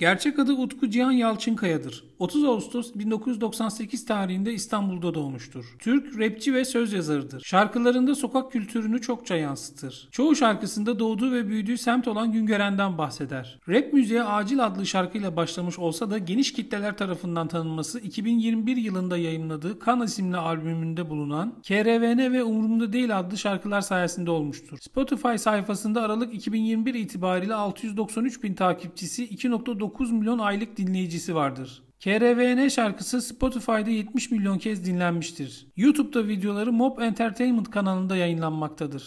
Gerçek adı Utku Cihan Yalçınkaya'dır. 30 Ağustos 1998 tarihinde İstanbul'da doğmuştur. Türk rapçi ve söz yazarıdır. Şarkılarında sokak kültürünü çokça yansıtır. Çoğu şarkısında doğduğu ve büyüdüğü semt olan Güngören'den bahseder. Rap müziğe Acil adlı şarkıyla başlamış olsa da geniş kitleler tarafından tanınması 2021 yılında yayımladığı Kan isimli albümünde bulunan KRVN ve Umurumda Değil adlı şarkılar sayesinde olmuştur. Spotify sayfasında Aralık 2021 itibariyle 693 bin takipçisi 2.9 milyon aylık dinleyicisi vardır. KRVN şarkısı Spotify'da 70 milyon kez dinlenmiştir. YouTube'da videoları Mob Entertainment kanalında yayınlanmaktadır.